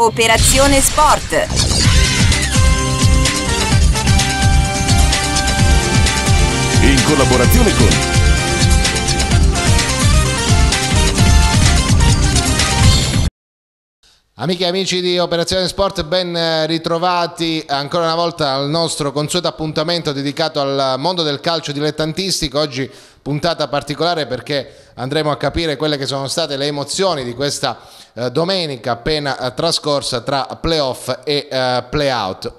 Operazione Sport. In collaborazione con Amiche e amici di Operazione Sport, ben eh, ritrovati ancora una volta al nostro consueto appuntamento dedicato al mondo del calcio dilettantistico. Oggi puntata particolare perché andremo a capire quelle che sono state le emozioni di questa eh, domenica appena eh, trascorsa tra playoff e eh, playout.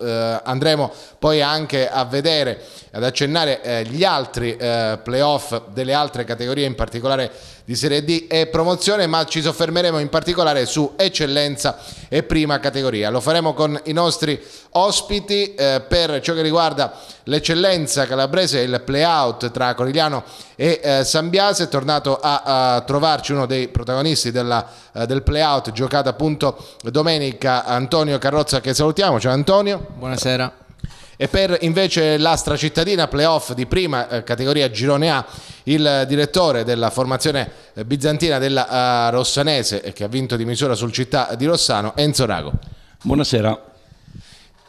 andremo poi anche a vedere, ad accennare eh, gli altri eh, playoff delle altre categorie, in particolare di Serie D e promozione, ma ci soffermeremo in particolare su eccellenza e prima categoria. Lo faremo con i nostri ospiti eh, per ciò che riguarda l'eccellenza calabrese, il playout tra Corigliano e eh, San è tornato a, a trovarci uno dei protagonisti della, eh, del playout giocato appunto domenica, Antonio Carrozza che salutiamo, ciao Antonio. Buonasera. E per invece l'Astra Cittadina, playoff di prima eh, categoria Girone A, il direttore della formazione eh, bizantina della uh, Rossanese, eh, che ha vinto di misura sul città di Rossano, Enzo Rago. Buonasera.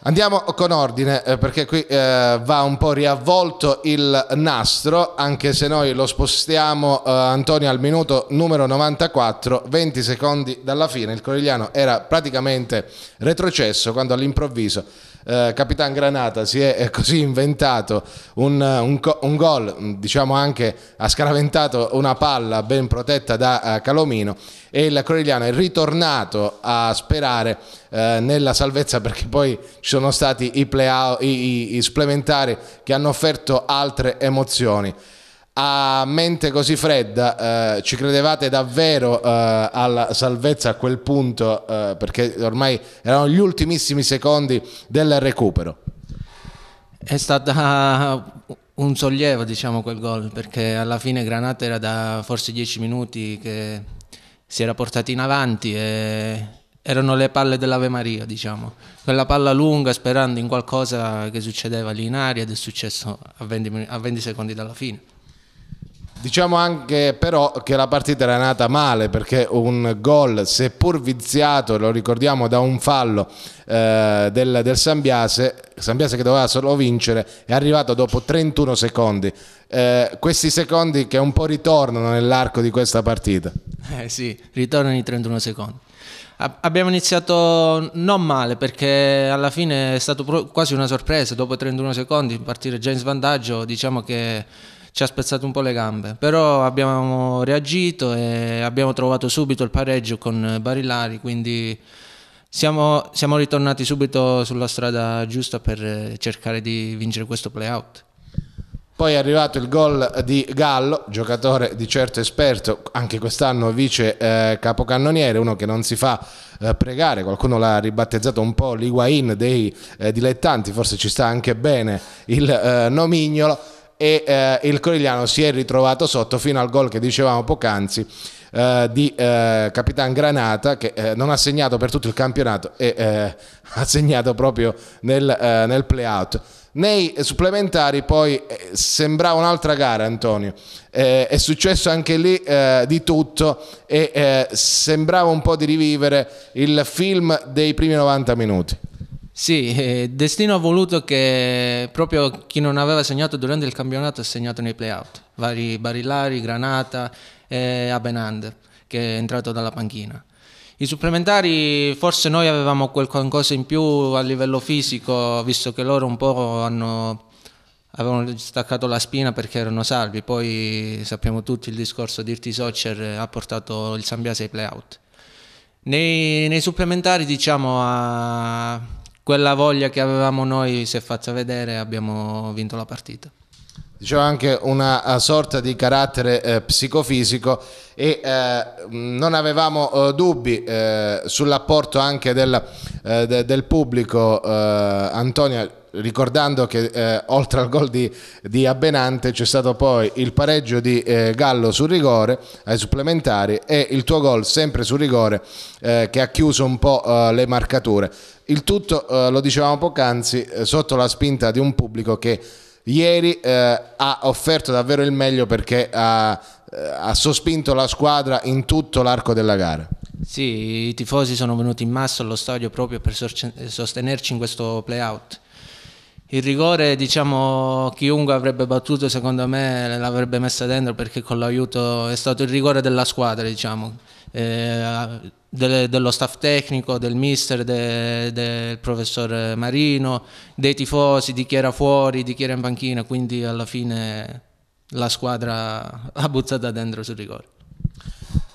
Andiamo con ordine perché qui eh, va un po' riavvolto il nastro, anche se noi lo spostiamo eh, Antonio al minuto numero 94, 20 secondi dalla fine. Il Corigliano era praticamente retrocesso quando all'improvviso eh, Capitan Granata si è così inventato un, eh, un, un gol, diciamo anche ha scaraventato una palla ben protetta da eh, Calomino e il Corigliano è ritornato a sperare eh, nella salvezza perché poi ci sono stati i, play- i, i, i supplementari che hanno offerto altre emozioni a mente così fredda eh, ci credevate davvero eh, alla salvezza a quel punto eh, perché ormai erano gli ultimissimi secondi del recupero? È stata ah, un sollievo diciamo quel gol perché alla fine Granata era da forse dieci minuti che si era portati in avanti e erano le palle dell'Ave Maria diciamo quella palla lunga sperando in qualcosa che succedeva lì in aria ed è successo a 20, a 20 secondi dalla fine Diciamo anche però che la partita era nata male perché un gol, seppur viziato, lo ricordiamo da un fallo eh, del, del Sambiase, Sambiase che doveva solo vincere, è arrivato dopo 31 secondi. Eh, questi secondi che un po' ritornano nell'arco di questa partita. Eh sì, ritornano i 31 secondi. Abbiamo iniziato non male perché alla fine è stato quasi una sorpresa, dopo 31 secondi partire già in svantaggio, diciamo che ci ha spezzato un po' le gambe, però abbiamo reagito e abbiamo trovato subito il pareggio con Barillari, quindi siamo, siamo ritornati subito sulla strada giusta per cercare di vincere questo playout. Poi è arrivato il gol di Gallo, giocatore di certo esperto, anche quest'anno vice eh, capocannoniere, uno che non si fa eh, pregare, qualcuno l'ha ribattezzato un po' l'Iguain dei eh, dilettanti, forse ci sta anche bene il eh, nomignolo e eh, il Corigliano si è ritrovato sotto fino al gol che dicevamo poc'anzi eh, di eh, Capitan Granata che eh, non ha segnato per tutto il campionato e eh, ha segnato proprio nel, eh, nel play-out. Nei supplementari poi sembrava un'altra gara Antonio, è successo anche lì di tutto e sembrava un po' di rivivere il film dei primi 90 minuti. Sì, eh, destino ha voluto che proprio chi non aveva segnato durante il campionato ha segnato nei playout, vari Barillari, Granata e eh, Abenander che è entrato dalla panchina. I supplementari forse noi avevamo qualcosa in più a livello fisico, visto che loro un po' hanno, avevano staccato la spina perché erano salvi, poi sappiamo tutti il discorso di Irti Soccer ha portato il Sambiase ai playout. Nei, nei supplementari diciamo a quella voglia che avevamo noi si è fatta vedere e abbiamo vinto la partita diceva anche una eh, sorta di carattere eh, psicofisico e eh, non avevamo eh, dubbi eh, sull'apporto anche del, eh, de, del pubblico Antonia ricordando che oltre al gol di, di, Abbenante c'è stato poi il pareggio di Gallo sul rigore ai supplementari e il tuo gol sempre sul rigore che ha chiuso un po' le marcature il tutto lo dicevamo poc'anzi sotto la spinta di un pubblico che ieri eh, ha offerto davvero il meglio perché ha, eh, ha sospinto la squadra in tutto l'arco della gara. Sì, i tifosi sono venuti in massa allo stadio proprio per sostenerci in questo playout. Il rigore, diciamo, chiunque avrebbe battuto, secondo me, l'avrebbe messa dentro perché con l'aiuto è stato il rigore della squadra, diciamo eh, delle, dello staff tecnico, del mister, de, del professor Marino, dei tifosi, di chi era fuori, di chi era in panchina, quindi alla fine la squadra ha buttata dentro sul rigore.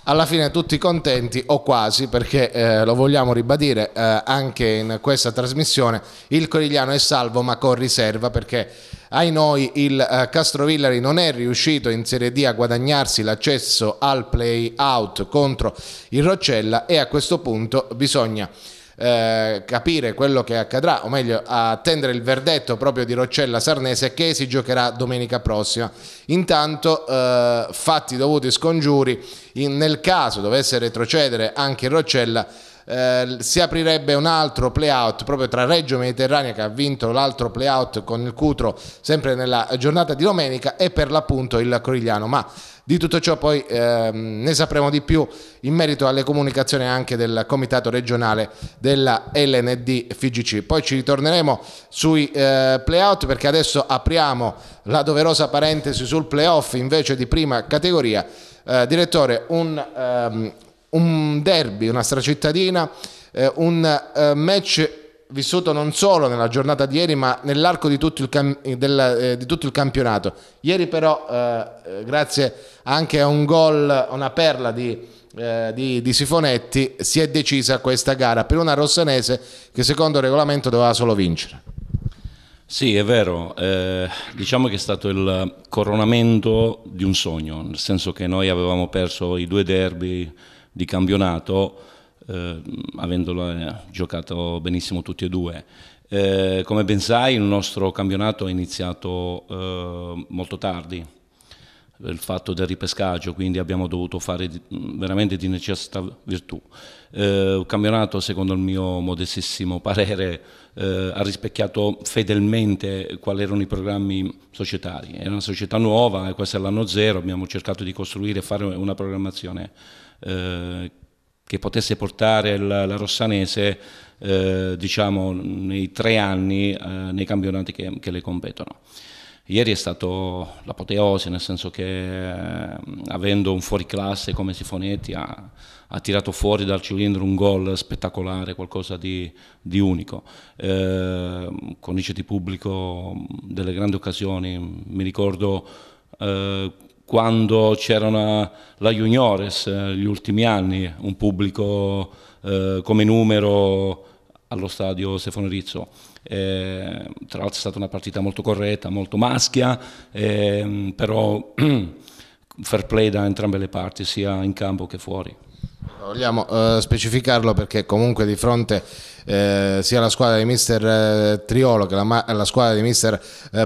Alla fine tutti contenti o quasi perché eh, lo vogliamo ribadire eh, anche in questa trasmissione, il Corigliano è salvo ma con riserva perché ai noi il eh, Castrovillari non è riuscito in Serie D a guadagnarsi l'accesso al play out contro il Roccella e a questo punto bisogna eh, capire quello che accadrà, o meglio attendere il verdetto proprio di Roccella Sarnese che si giocherà domenica prossima. Intanto eh, fatti dovuti scongiuri, in, nel caso dovesse retrocedere anche Roccella eh, si aprirebbe un altro playout proprio tra Reggio Mediterranea che ha vinto l'altro playout con il Cutro sempre nella giornata di domenica e per l'appunto il Corigliano ma di tutto ciò poi ehm, ne sapremo di più in merito alle comunicazioni anche del comitato regionale della LND FIGC. Poi ci ritorneremo sui eh, playout perché adesso apriamo la doverosa parentesi sul playoff invece di prima categoria. Eh, direttore, un, ehm, un derby, una stracittadina, eh, un eh, match vissuto non solo nella giornata di ieri, ma nell'arco di tutto il, cam- del, eh, di tutto il campionato. Ieri però, eh, eh, grazie anche a un gol, una perla di, eh, di, di, Sifonetti, si è decisa questa gara per una rossanese che secondo il regolamento doveva solo vincere. Sì, è vero, eh, diciamo che è stato il coronamento di un sogno, nel senso che noi avevamo perso i due derby di campionato, eh, avendolo eh, giocato benissimo tutti e due. Eh, come ben sai il nostro campionato è iniziato eh, molto tardi, il fatto del ripescaggio, quindi abbiamo dovuto fare veramente di necessità virtù. Eh, un campionato, secondo il mio modestissimo parere, eh, ha rispecchiato fedelmente quali erano i programmi societari. Era una società nuova, eh, questo è l'anno zero, abbiamo cercato di costruire e fare una programmazione eh, che potesse portare la, la Rossanese eh, diciamo, nei tre anni eh, nei campionati che, che, le competono. Ieri è stato l'apoteosi, nel senso che eh, avendo un fuoriclasse come Sifonetti ha, ha, tirato fuori dal cilindro un gol spettacolare, qualcosa di, di unico. Eh, con i di pubblico mm, delle grandi occasioni, mi ricordo quando c'era eh, la Juniores, eh, gli ultimi anni, un pubblico eh, come numero allo stadio Stefano Rizzo. Eh, tra l'altro è stata una partita molto corretta, molto maschia, eh, però fair play da entrambe le parti, sia in campo che fuori. Vogliamo eh, specificarlo perché comunque di fronte eh, sia la squadra di mister eh, Triolo che la, la squadra di mister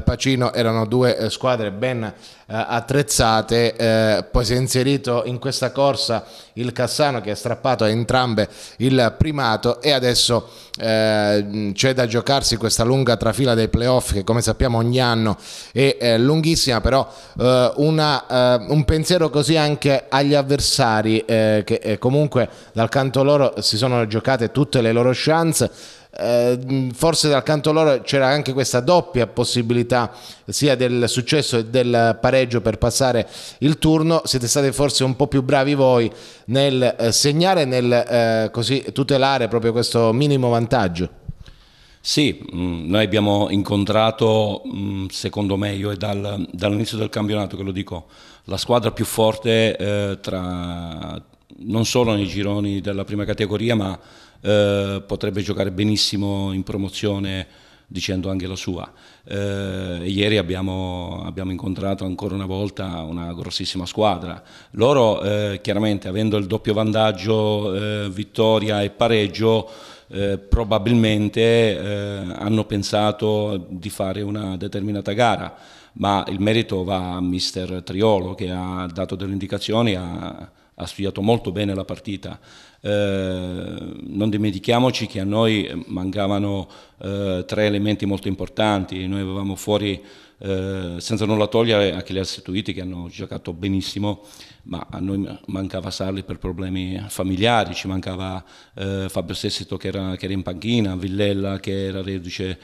Pacino erano due squadre ben eh, attrezzate. Eh, poi si è inserito in questa corsa il Cassano che ha strappato a entrambe il primato e adesso eh, c'è da giocarsi questa lunga trafila dei playoff che come sappiamo ogni anno è eh, lunghissima, però eh, una, eh, un pensiero così anche agli avversari che comunque dal canto loro si sono giocate tutte le loro chance eh, forse dal canto loro c'era anche questa doppia possibilità sia del successo e del pareggio per passare il turno. Siete stati forse un po' più bravi voi nel eh, segnare, nel eh, così tutelare proprio questo minimo vantaggio. Sì, noi abbiamo incontrato, secondo me, io è dal, dall'inizio del campionato che lo dico, la squadra più forte eh, tra, non solo nei gironi della prima categoria, ma eh, potrebbe giocare benissimo in promozione dicendo anche la sua. Eh, ieri abbiamo, abbiamo, incontrato ancora una volta una grossissima squadra. Loro eh, chiaramente avendo il doppio vantaggio eh, vittoria e pareggio eh, probabilmente eh, hanno pensato di fare una determinata gara, ma il merito va a mister Triolo che ha dato delle indicazioni, ha, ha studiato molto bene la partita. Eh, non dimentichiamoci che a noi eh, mancavano eh, tre elementi molto importanti, noi avevamo fuori, eh, senza nulla togliere, anche gli Assetuiti che hanno giocato benissimo, ma a noi mancava Sarli per problemi familiari, ci mancava eh, Fabio Sessito che era, che era in panchina, Villella che era reduce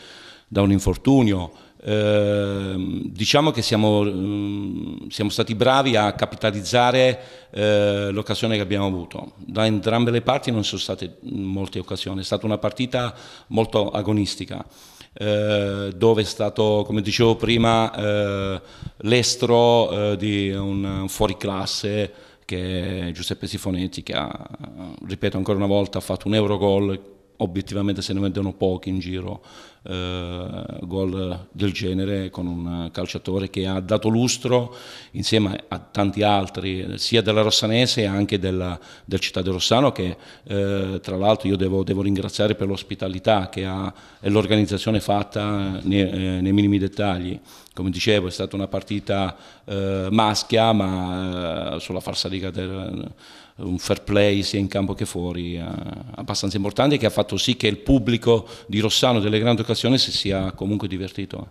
da un infortunio. Ehm, diciamo che siamo, mm, siamo, stati bravi a capitalizzare eh, l'occasione che abbiamo avuto. Da entrambe le parti non sono state mm, molte occasioni, è stata una partita molto agonistica. Eh, dove è stato, come dicevo prima, eh, l'estro eh, di un, un fuoriclasse che è Giuseppe Sifonetti, che ha, ripeto ancora una volta, ha fatto un Eurogol obiettivamente se ne vendono pochi in giro eh, gol del genere con un calciatore che ha dato lustro insieme a tanti altri sia della Rossanese che della, del Città di Rossano che eh, tra l'altro io devo, devo, ringraziare per l'ospitalità che ha e l'organizzazione fatta eh, nei, eh, nei minimi dettagli come dicevo è stata una partita eh, maschia ma eh, sulla farsa riga del un fair play sia in campo che fuori eh, abbastanza importante che ha fatto sì che il pubblico di Rossano delle grandi occasioni si sia comunque divertito.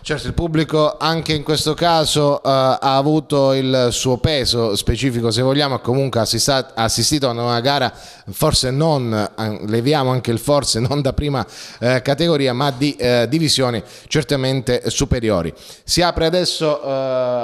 Certo, il pubblico anche in questo caso uh, ha avuto il suo peso specifico, se vogliamo, ha comunque assista, assistito a una gara, forse non, leviamo anche il forse, non da prima uh, categoria, ma di uh, divisioni certamente superiori. Si apre adesso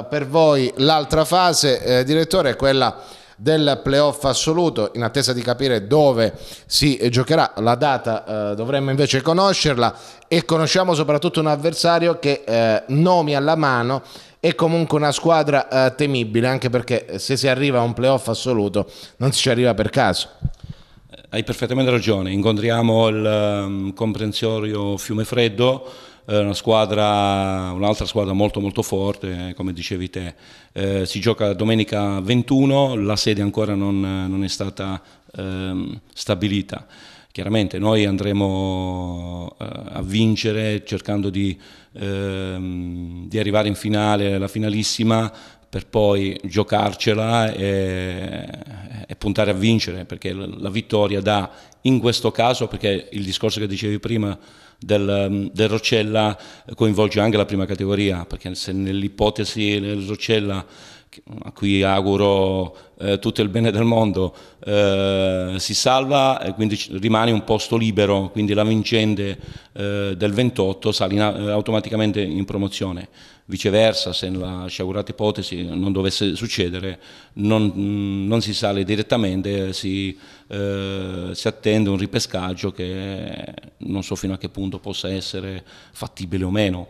per voi l'altra fase, direttore, quella del playoff assoluto in attesa di capire dove si giocherà la data eh, dovremmo invece conoscerla e conosciamo soprattutto un avversario che eh, nomi alla mano è comunque una squadra eh, temibile anche perché eh, se si arriva a un playoff assoluto non si ci arriva per caso hai perfettamente ragione incontriamo il um, comprensorio Fiumefreddo eh, una squadra, un'altra squadra molto molto forte, eh, come dicevi te. Eh, si gioca domenica 21, la sede ancora non, non è stata ehm, stabilita. Chiaramente noi andremo eh, a vincere cercando di, ehm, di arrivare in finale, la finalissima, per poi giocarcela e, e, puntare a vincere, perché la vittoria dà in questo caso, perché il discorso che dicevi prima del, mm, del Roccella coinvolge anche la prima categoria, perché se nell'ipotesi del Roccella a cui auguro eh, tutto il bene del mondo, eh, si salva e quindi rimane un posto libero, quindi la vincente eh, del 28 sale automaticamente in promozione. Viceversa, se nella sciagurata ipotesi non dovesse succedere, non, mm, non si sale direttamente, si, eh, si, attende un ripescaggio che non so fino a che punto possa essere fattibile o meno.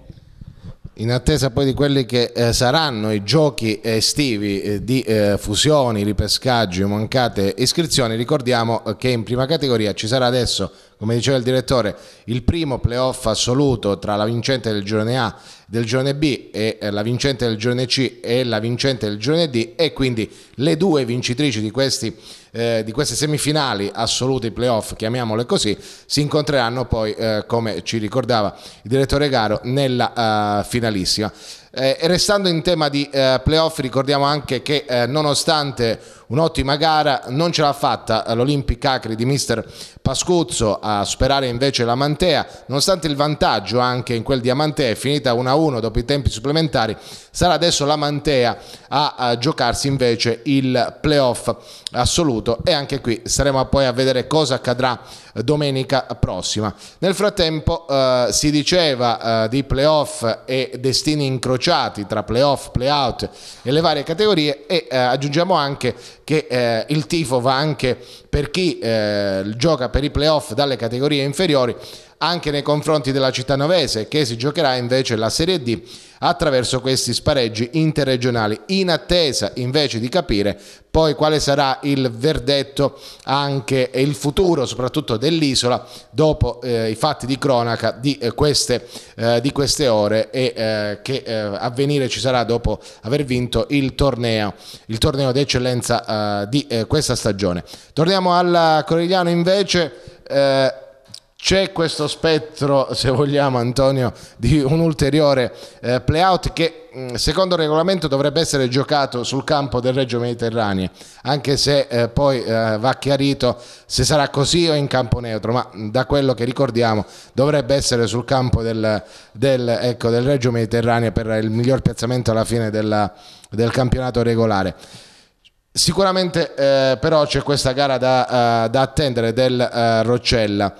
In attesa poi di quelli che eh, saranno i giochi estivi eh, di eh, fusioni, ripescaggi, mancate iscrizioni, ricordiamo eh, che in prima categoria ci sarà adesso come diceva il direttore, il primo playoff assoluto tra la vincente del girone A del girone B e eh, la vincente del girone C e la vincente del girone D e quindi le due vincitrici di, questi, eh, di queste semifinali assolute, i playoff, chiamiamole così, si incontreranno poi, eh, come ci ricordava il direttore Garo, nella eh, finalissima. Eh, restando in tema di eh, playoff ricordiamo anche che eh, nonostante un'ottima gara non ce l'ha fatta eh, l'Olympic Acri di mister Pascuzzo a superare invece la Mantea nonostante il vantaggio anche in quel di Amantea è finita 1-1 dopo i tempi supplementari sarà adesso la Mantea a, a giocarsi invece il playoff assoluto e anche qui staremo poi a vedere cosa accadrà domenica prossima. Nel frattempo eh, si diceva eh, di playoff e destini incrociati tra playoff, playout e le varie categorie e eh, aggiungiamo anche che eh, il tifo va anche per chi eh, gioca per i playoff dalle categorie inferiori anche nei confronti della città novese che si giocherà invece la Serie D attraverso questi spareggi interregionali in attesa invece di capire poi quale sarà il verdetto anche e il futuro soprattutto dell'isola dopo eh, i fatti di cronaca di, eh, queste, eh, di queste, ore e eh, che eh, avvenire ci sarà dopo aver vinto il torneo, il torneo d'eccellenza eh, di questa stagione. Torniamo al Corigliano invece c'è questo spettro, se vogliamo Antonio, di un ulteriore eh, playout che mm, secondo il regolamento dovrebbe essere giocato sul campo del Reggio Mediterraneo, anche se eh, poi eh, va chiarito se sarà così o in campo neutro, ma mm, da quello che ricordiamo dovrebbe essere sul campo del, del, ecco, del Reggio Mediterraneo per il miglior piazzamento alla fine della, del campionato regolare. Sicuramente eh, però c'è questa gara da, uh, da attendere del uh, Roccella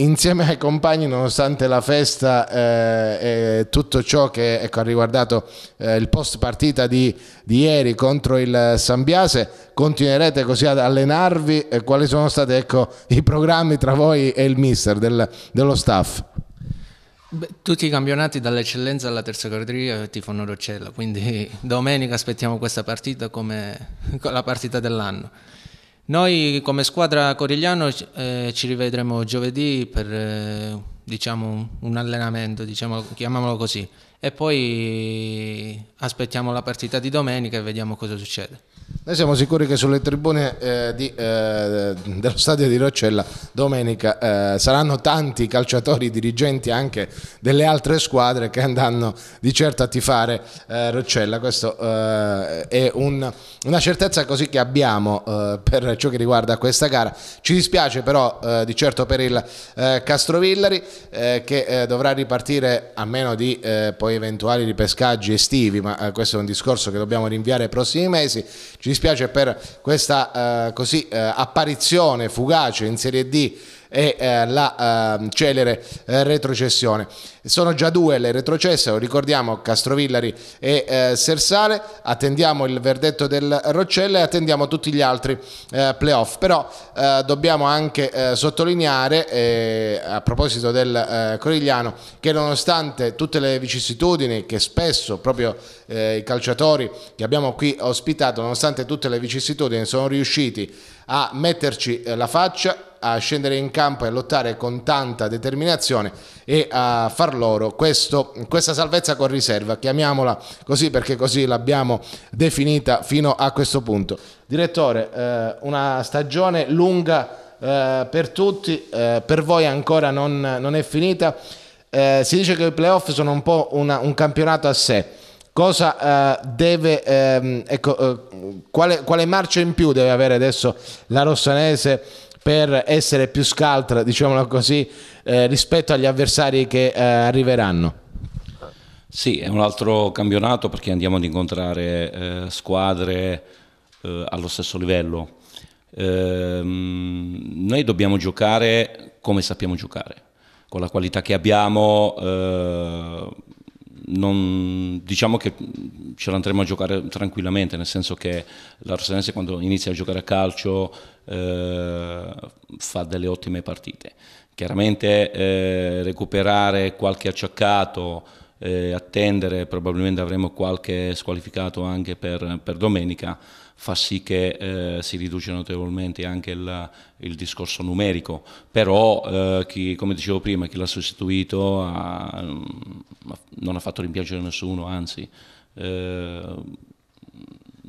insieme ai compagni, nonostante la festa eh, e tutto ciò che ecco, ha riguardato eh, il post partita di, di, ieri contro il Sambiase, continuerete così ad allenarvi? E quali sono stati ecco, i programmi tra voi e il mister del, dello staff? Beh, tutti i campionati dall'eccellenza alla terza categoria tifono Roccella, quindi domenica aspettiamo questa partita come la partita dell'anno. Noi come squadra Corigliano eh, ci rivedremo giovedì per eh, diciamo, un allenamento, diciamo, chiamiamolo così, e poi aspettiamo la partita di domenica e vediamo cosa succede. Noi siamo sicuri che sulle tribune eh, di, eh, dello stadio di Roccella domenica eh, saranno tanti calciatori, dirigenti anche delle altre squadre che andranno di certo a tifare eh, Roccella. Questa eh, è un, una certezza così che abbiamo eh, per ciò che riguarda questa gara. Ci dispiace però di certo per il Castrovillari che dovrà ripartire a meno di poi eventuali ripescaggi estivi, ma questo è un discorso che dobbiamo rinviare ai prossimi mesi ci dispiace per questa eh, così, eh, apparizione fugace in Serie D e eh, la ehm, eh, celere retrocessione. Sono già due le retrocesse, lo ricordiamo, Castrovillari e eh, Sersale, attendiamo il verdetto del Roccella e attendiamo tutti gli altri eh, playoff, però eh, dobbiamo anche sottolineare a proposito del Corigliano che nonostante tutte le vicissitudini che spesso proprio i calciatori che abbiamo qui ospitato, nonostante tutte le vicissitudini, sono riusciti a metterci eh, la faccia a scendere in campo e a lottare con tanta determinazione e a far loro questo, questa salvezza con riserva, chiamiamola così perché così l'abbiamo definita fino a questo punto. Direttore, eh, una stagione lunga eh, per tutti, eh, per voi ancora non, non è finita, eh, si dice che i playoff sono un po' una, un campionato a sé cosa eh, deve, ehm, ecco, eh, quale, quale marcia in più deve avere adesso la Rossanese per essere più scaltra, diciamolo così, eh, rispetto agli avversari che eh, arriveranno? Sì, è un altro campionato perché andiamo ad incontrare eh, squadre eh, allo stesso livello. Ehm, noi dobbiamo giocare come sappiamo giocare, con la qualità che abbiamo eh, non, diciamo che ce l'andremo a giocare tranquillamente, nel senso che l'Arsenese quando inizia a giocare a calcio eh, fa delle ottime partite. Chiaramente eh, recuperare qualche acciaccato eh, attendere, probabilmente avremo qualche squalificato anche per, per domenica, fa sì che eh, si riduce notevolmente anche il, il discorso numerico, però eh, chi, come dicevo prima chi l'ha sostituito ha, mm, non ha fatto rimpiacere nessuno, anzi eh,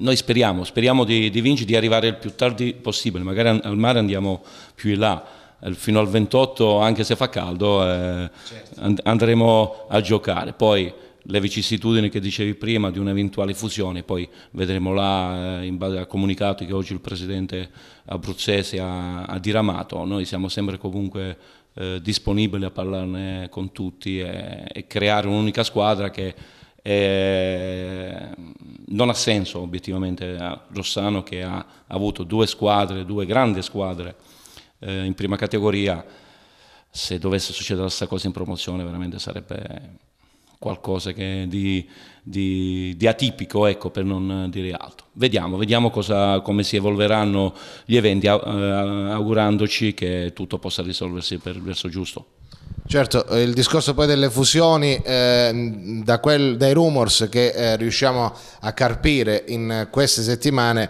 noi speriamo, speriamo di, di vincere, di arrivare il più tardi possibile, magari al mare andiamo più in là, eh, fino al 28 anche se fa caldo eh, certo. andremo a giocare. Poi le vicissitudini che dicevi prima di un'eventuale fusione, poi vedremo là eh, in base al comunicato che oggi il presidente abruzzese ha, ha diramato, noi siamo sempre comunque eh, disponibili a parlarne con tutti e, e creare un'unica squadra che eh, non ha senso obiettivamente a Rossano che ha, ha avuto due squadre, due grandi squadre eh, in prima categoria, se dovesse succedere la stessa cosa in promozione veramente sarebbe qualcosa di, di, di, atipico, ecco, per non dire altro. Vediamo, vediamo cosa, come si evolveranno gli eventi, eh, augurandoci che tutto possa risolversi per il verso giusto. Certo, eh, il discorso poi delle fusioni, eh, da quel, dai rumors che eh, riusciamo a carpire in queste settimane,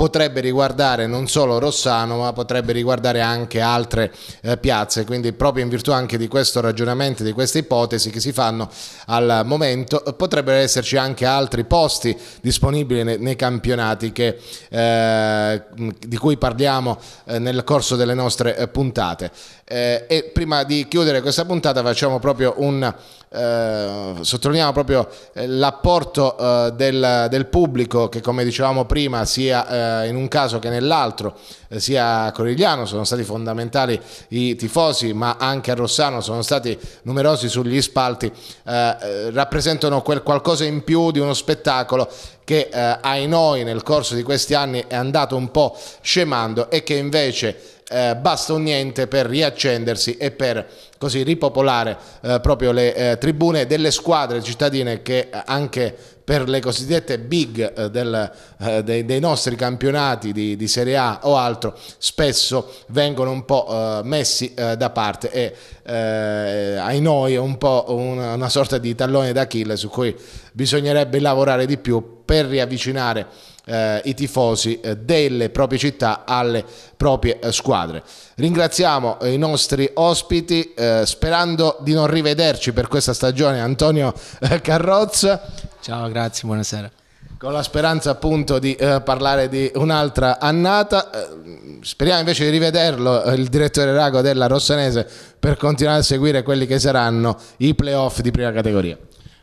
potrebbe riguardare non solo Rossano ma potrebbe riguardare anche altre eh, piazze, quindi proprio in virtù anche di questo ragionamento, di queste ipotesi che si fanno al momento, potrebbero esserci anche altri posti disponibili nei, nei campionati che, eh, di cui parliamo eh, nel corso delle nostre eh, puntate. Eh, e prima di chiudere questa puntata facciamo proprio un eh, sottolineiamo proprio eh, l'apporto eh, del, del, pubblico che come dicevamo prima sia eh, in un caso che nell'altro eh, sia a Corigliano sono stati fondamentali i tifosi ma anche a Rossano sono stati numerosi sugli spalti rappresentano quel qualcosa in più di uno spettacolo che eh, ai noi nel corso di questi anni è andato un po' scemando e che invece eh, basta un niente per riaccendersi e per così ripopolare eh, proprio le eh, tribune delle squadre cittadine che eh, anche per le cosiddette big eh, del, eh, dei, dei, nostri campionati di, di, Serie A o altro spesso vengono un po' eh, messi eh, da parte e eh, ai noi è un po' una, una sorta di tallone d'Achille su cui bisognerebbe lavorare di più per riavvicinare eh, i tifosi eh, delle proprie città alle proprie eh, squadre. Ringraziamo eh, i nostri ospiti, sperando di non rivederci per questa stagione Antonio Carrozza. Ciao, grazie, buonasera con la speranza appunto di eh, parlare di un'altra annata. Speriamo invece di rivederlo il direttore Rago della Rossanese per continuare a seguire quelli che saranno i playoff di prima categoria.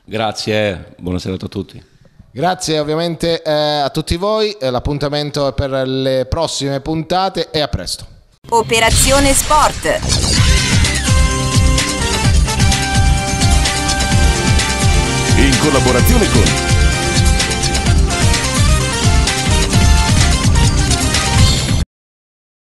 Grazie, buonasera a tutti. Grazie ovviamente eh, a tutti voi, eh, l'appuntamento è per le prossime puntate e a presto. Operazione Sport. In collaborazione con